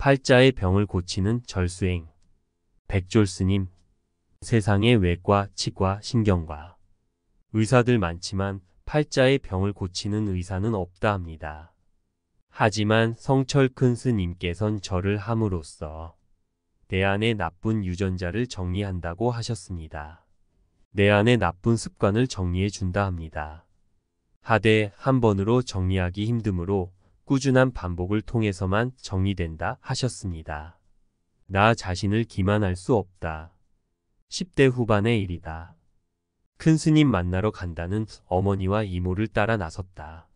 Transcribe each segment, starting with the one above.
팔자의 병을 고치는 절수행. 백졸스님. 세상에 외과, 치과, 신경과. 의사들 많지만 팔자의 병을 고치는 의사는 없다 합니다. 하지만 성철 큰 스님께선 절을 함으로써 내 안의 나쁜 유전자를 정리한다고 하셨습니다. 내 안의 나쁜 습관을 정리해 준다 합니다. 하되 한 번으로 정리하기 힘듦으로 꾸준한 반복을 통해서만 정리된다 하셨습니다. 나 자신을 기만할 수 없다. 10대 후반의 일이다. 큰 스님 만나러 간다는 어머니와 이모를 따라 나섰다.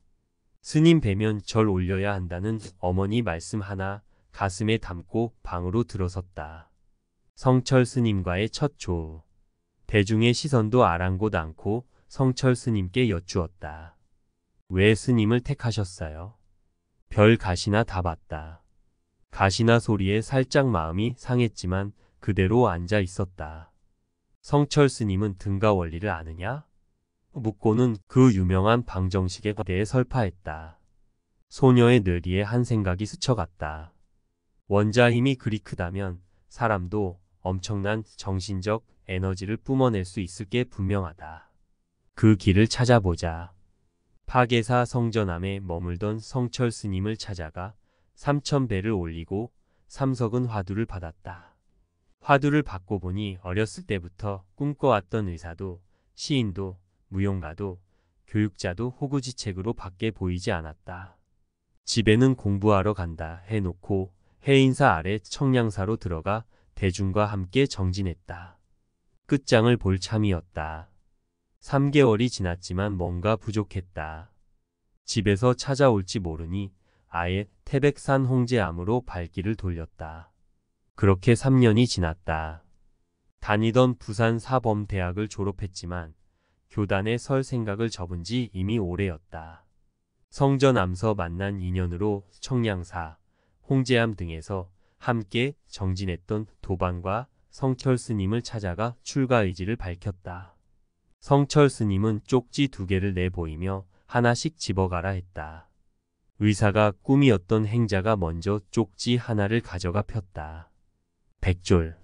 스님 뵈면 절 올려야 한다는 어머니 말씀 하나 가슴에 담고 방으로 들어섰다. 성철 스님과의 첫 조. 대중의 시선도 아랑곳 않고 성철 스님께 여쭈었다. 왜 스님을 택하셨어요? 별 가시나 다 봤다. 가시나 소리에 살짝 마음이 상했지만 그대로 앉아 있었다. 성철 스님은 등가 원리를 아느냐? 묻고는 그 유명한 방정식에 대해 설파했다. 소녀의 느리에한 생각이 스쳐갔다. 원자 힘이 그리 크다면 사람도 엄청난 정신적 에너지를 뿜어낼 수 있을 게 분명하다. 그 길을 찾아보자. 파계사 성전암에 머물던 성철 스님을 찾아가 삼천배를 올리고 삼석은 화두를 받았다. 화두를 받고 보니 어렸을 때부터 꿈꿔왔던 의사도 시인도 무용가도 교육자도 호구지책으로 밖에 보이지 않았다. 집에는 공부하러 간다 해놓고 해인사 아래 청량사로 들어가 대중과 함께 정진했다. 끝장을 볼 참이었다. 3개월이 지났지만 뭔가 부족했다. 집에서 찾아올지 모르니 아예 태백산 홍제암으로 발길을 돌렸다. 그렇게 3년이 지났다. 다니던 부산 사범대학을 졸업했지만 교단에 설 생각을 접은 지 이미 오래였다. 성전암서 만난 인연으로 청량사, 홍제암 등에서 함께 정진했던 도반과 성철 스님을 찾아가 출가 의지를 밝혔다. 성철 스님은 쪽지 두 개를 내보이며 하나씩 집어가라 했다. 의사가 꿈이었던 행자가 먼저 쪽지 하나를 가져가 폈다. 백졸.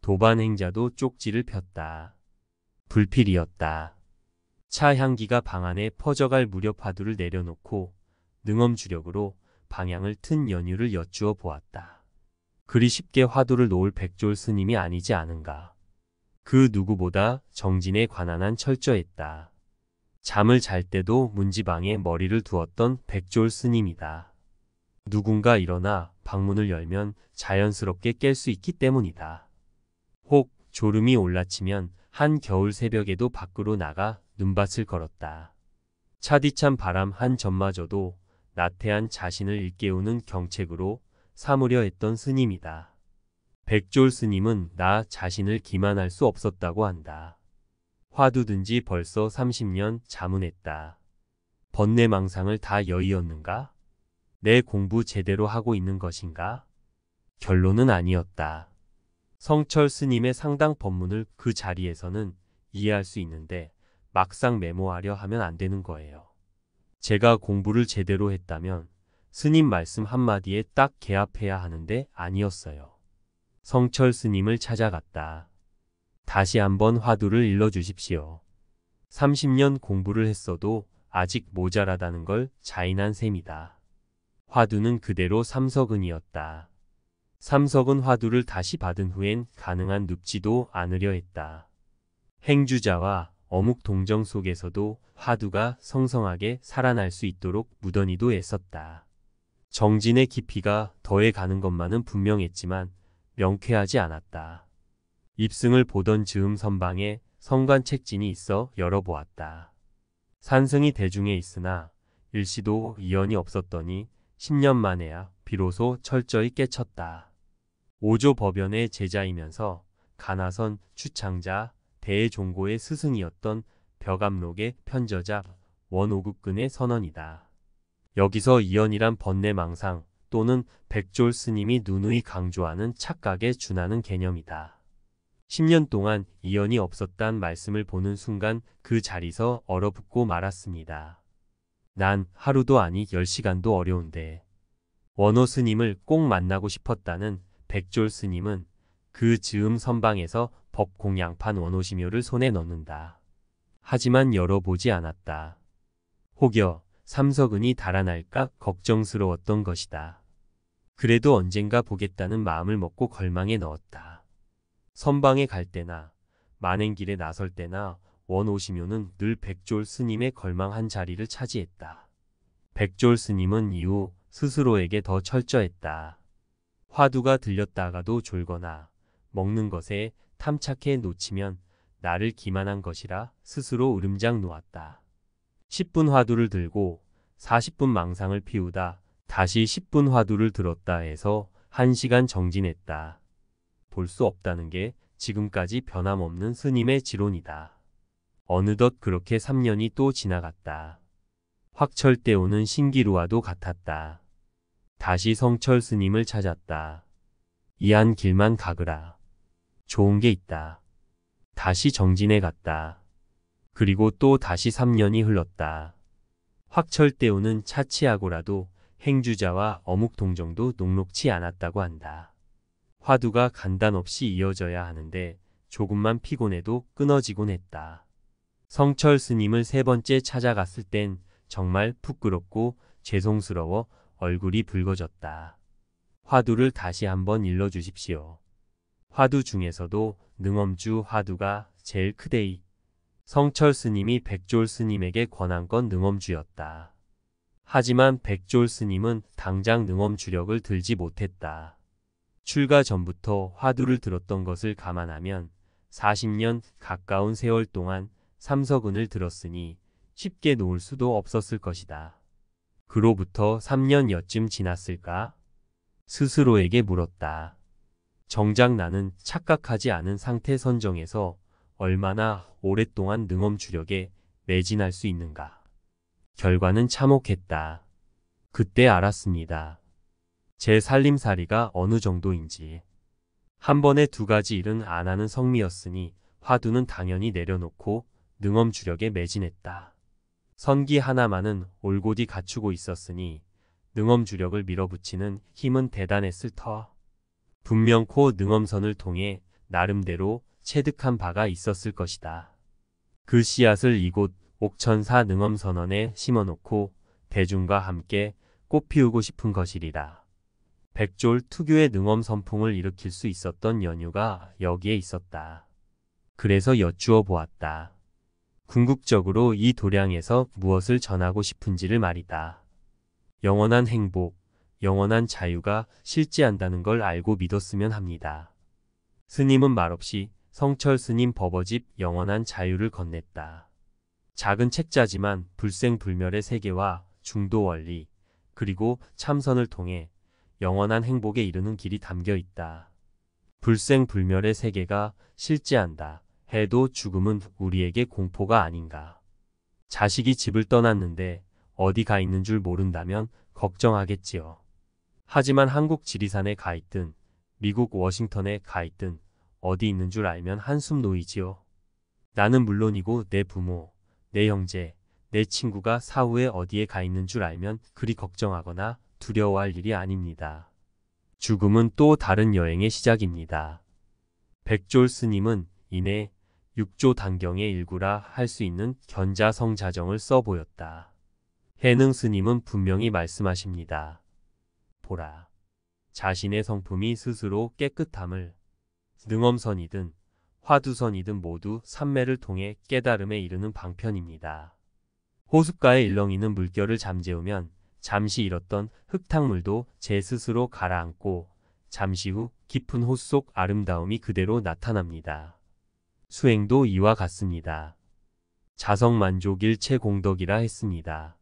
도반 행자도 쪽지를 폈다. 불필이었다. 차 향기가 방 안에 퍼져갈 무렵 화두를 내려놓고 능엄 주력으로 방향을 튼 연유를 여쭈어 보았다. 그리 쉽게 화두를 놓을 백졸 스님이 아니지 않은가. 그 누구보다 정진에 관한한 철저했다. 잠을 잘 때도 문지방에 머리를 두었던 백졸 스님이다. 누군가 일어나 방문을 열면 자연스럽게 깰 수 있기 때문이다. 혹 졸음이 올라치면 한 겨울 새벽에도 밖으로 나가 눈밭을 걸었다. 차디찬 바람 한 점마저도 나태한 자신을 일깨우는 경책으로 삼으려 했던 스님이다. 백졸 스님은 나 자신을 기만할 수 없었다고 한다. 화두든 지 벌써 30년 자문했다. 번뇌망상을 다 여의었는가? 내 공부 제대로 하고 있는 것인가? 결론은 아니었다. 성철 스님의 상당 법문을 그 자리에서는 이해할 수 있는데 막상 메모하려 하면 안 되는 거예요. 제가 공부를 제대로 했다면 스님 말씀 한마디에 딱 개합해야 하는데 아니었어요. 성철 스님을 찾아갔다. 다시 한번 화두를 일러주십시오. 30년 공부를 했어도 아직 모자라다는 걸 자인한 셈이다. 화두는 그대로 삼석은이었다. 삼석은 화두를 다시 받은 후엔 가능한 눕지도 않으려 했다. 행주자와 어묵 동정 속에서도 화두가 성성하게 살아날 수 있도록 무던히도 애썼다. 정진의 깊이가 더해가는 것만은 분명했지만 명쾌하지 않았다. 입승을 보던 즈음 선방에 성관책진이 있어 열어보았다. 산승이 대중에 있으나 일시도 이연이 없었더니 10년 만에야 비로소 철저히 깨쳤다. 오조 법연의 제자이면서 가나선 추창자, 대종고의 스승이었던 벽암록의 편저자 원오국근의 선언이다. 여기서 이연이란 번뇌망상, 또는 백졸 스님이 누누이 강조하는 착각에 준하는 개념이다. 10년 동안 이연이 없었단 말씀을 보는 순간 그 자리서 얼어붙고 말았습니다. 난 하루도 아니 10시간도 어려운데 원호 스님을 꼭 만나고 싶었다는 백졸 스님은 그 즈음 선방에서 법공양판 원호심요를 손에 넣는다. 하지만 열어보지 않았다. 혹여 삼석은이 달아날까 걱정스러웠던 것이다. 그래도 언젠가 보겠다는 마음을 먹고 걸망에 넣었다. 선방에 갈 때나 만행길에 나설 때나 원오시묘는 늘 백졸 스님의 걸망한 자리를 차지했다. 백졸 스님은 이후 스스로에게 더 철저했다. 화두가 들렸다가도 졸거나 먹는 것에 탐착해 놓치면 나를 기만한 것이라 스스로 으름장 놓았다. 10분 화두를 들고 40분 망상을 피우다 다시 10분 화두를 들었다 해서 1시간 정진했다. 볼 수 없다는 게 지금까지 변함없는 스님의 지론이다. 어느덧 그렇게 3년이 또 지나갔다. 확철 때 오는 신기루와도 같았다. 다시 성철 스님을 찾았다. 이한 길만 가그라. 좋은 게 있다. 다시 정진해 갔다. 그리고 또 다시 3년이 흘렀다. 확철 때오는 차치하고라도 행주자와 어묵동정도 녹록치 않았다고 한다. 화두가 간단 없이 이어져야 하는데 조금만 피곤해도 끊어지곤 했다. 성철 스님을 세 번째 찾아갔을 땐 정말 부끄럽고 죄송스러워 얼굴이 붉어졌다. 화두를 다시 한번 일러주십시오. 화두 중에서도 능엄주 화두가 제일 크데이. 성철 스님이 백졸 스님에게 권한 건 능엄주였다. 하지만 백졸 스님은 당장 능엄 주력을 들지 못했다. 출가 전부터 화두를 들었던 것을 감안하면 40년 가까운 세월 동안 삼석은을 들었으니 쉽게 놓을 수도 없었을 것이다. 그로부터 3년여쯤 지났을까? 스스로에게 물었다. 정작 나는 착각하지 않은 상태 선정에서 얼마나 오랫동안 능엄 주력에 매진할 수 있는가? 결과는 참혹했다. 그때 알았습니다. 제 살림살이가 어느 정도인지. 한 번에 두 가지 일은 안 하는 성미였으니 화두는 당연히 내려놓고 능엄주력에 매진했다. 선기 하나만은 올곧이 갖추고 있었으니 능엄주력을 밀어붙이는 힘은 대단했을 터. 분명코 능엄선을 통해 나름대로 체득한 바가 있었을 것이다. 그 씨앗을 이곳 옥천사 능엄선언에 심어놓고 대중과 함께 꽃 피우고 싶은 것이리다. 백졸 특유의 능엄 선풍을 일으킬 수 있었던 연유가 여기에 있었다. 그래서 여쭈어 보았다. 궁극적으로 이 도량에서 무엇을 전하고 싶은지를 말이다. 영원한 행복, 영원한 자유가 실지한다는 걸 알고 믿었으면 합니다. 스님은 말없이 성철 스님 버버집 영원한 자유를 건넸다. 작은 책자지만 불생불멸의 세계와 중도 원리, 그리고 참선을 통해 영원한 행복에 이르는 길이 담겨 있다. 불생불멸의 세계가 실제한다 해도 죽음은 우리에게 공포가 아닌가. 자식이 집을 떠났는데 어디 가 있는 줄 모른다면 걱정하겠지요. 하지만 한국 지리산에 가 있든 미국 워싱턴에 가 있든 어디 있는 줄 알면 한숨 놓이지요. 나는 물론이고 내 부모, 내 형제, 내 친구가 사후에 어디에 가 있는 줄 알면 그리 걱정하거나 두려워할 일이 아닙니다. 죽음은 또 다른 여행의 시작입니다. 백졸 스님은 이내 육조 단경의 일구라 할 수 있는 견자성 자정을 써 보였다. 해능 스님은 분명히 말씀하십니다. 보라. 자신의 성품이 스스로 깨끗함을 능엄선이든 화두선이든 모두 산매를 통해 깨달음에 이르는 방편입니다. 호숫가에 일렁이는 물결을 잠재우면 잠시 잃었던 흙탕물도 제 스스로 가라앉고 잠시 후 깊은 호수 속 아름다움이 그대로 나타납니다. 수행도 이와 같습니다. 자성만족 일체 공덕이라 했습니다.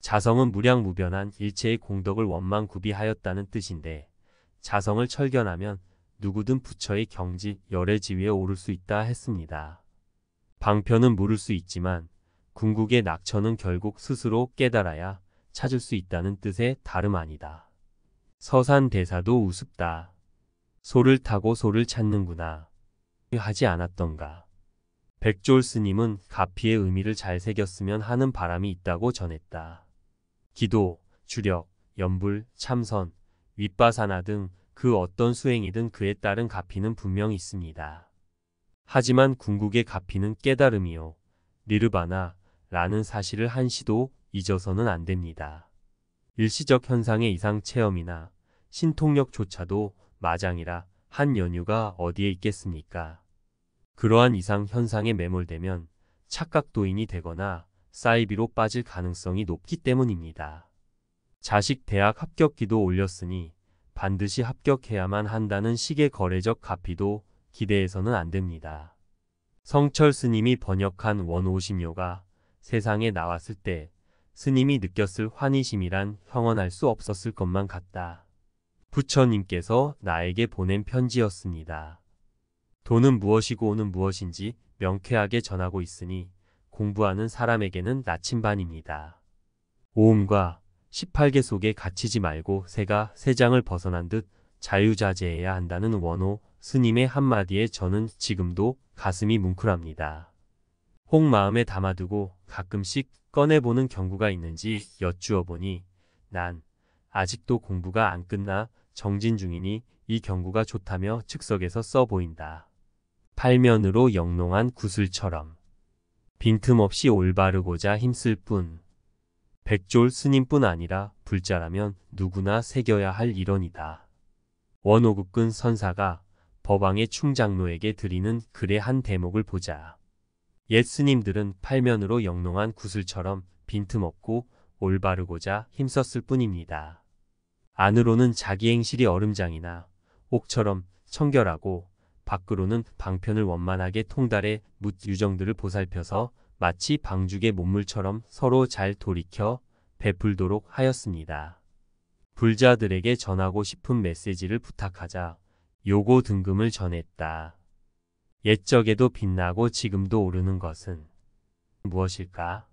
자성은 무량무변한 일체의 공덕을 원만구비하였다는 뜻인데 자성을 철견하면 누구든 부처의 경지, 열의 지위에 오를 수 있다 했습니다. 방편은 물을 수 있지만 궁극의 낙천은 결국 스스로 깨달아야 찾을 수 있다는 뜻의 다름 아니다. 서산 대사도 우습다. 소를 타고 소를 찾는구나. 하지 않았던가. 백졸 스님은 가피의 의미를 잘 새겼으면 하는 바람이 있다고 전했다. 기도, 주력, 연불, 참선, 윗바사나 등그 어떤 수행이든 그에 따른 가피는 분명 있습니다. 하지만 궁극의 가피는 깨달음이요. 니르바나라는 사실을 한시도 잊어서는 안 됩니다. 일시적 현상의 이상 체험이나 신통력조차도 마장이라 한 연유가 어디에 있겠습니까? 그러한 이상 현상에 매몰되면 착각도인이 되거나 사이비로 빠질 가능성이 높기 때문입니다. 자식 대학 합격기도 올렸으니 반드시 합격해야만 한다는 식의 거래적 가피도 기대해서는 안 됩니다. 성철 스님이 번역한 원오심요가 세상에 나왔을 때 스님이 느꼈을 환희심이란 형언할 수 없었을 것만 같다. 부처님께서 나에게 보낸 편지였습니다. 돈은 무엇이고 오는 무엇인지 명쾌하게 전하고 있으니 공부하는 사람에게는 나침반입니다. 오음과 18개 속에 갇히지 말고 새가 새장을 벗어난 듯 자유자재해야 한다는 원호 스님의 한마디에 저는 지금도 가슴이 뭉클합니다. 혹 마음에 담아두고 가끔씩 꺼내보는 경구가 있는지 여쭈어 보니 난 아직도 공부가 안 끝나 정진 중이니 이 경구가 좋다며 즉석에서 써 보인다. 팔면으로 영롱한 구슬처럼 빈틈없이 올바르고자 힘쓸 뿐 백졸 스님뿐 아니라 불자라면 누구나 새겨야 할 일원이다. 원오국근 선사가 법왕의 충장로에게 드리는 글의 한 대목을 보자. 옛 스님들은 팔면으로 영롱한 구슬처럼 빈틈없고 올바르고자 힘썼을 뿐입니다. 안으로는 자기 행실이 얼음장이나 옥처럼 청결하고 밖으로는 방편을 원만하게 통달해 묻 유정들을 보살펴서 마치 방죽의 몸물처럼 서로 잘 돌이켜 베풀도록 하였습니다. 불자들에게 전하고 싶은 메시지를 부탁하자 요고 등금을 전했다. 옛적에도 빛나고 지금도 오르는 것은 무엇일까?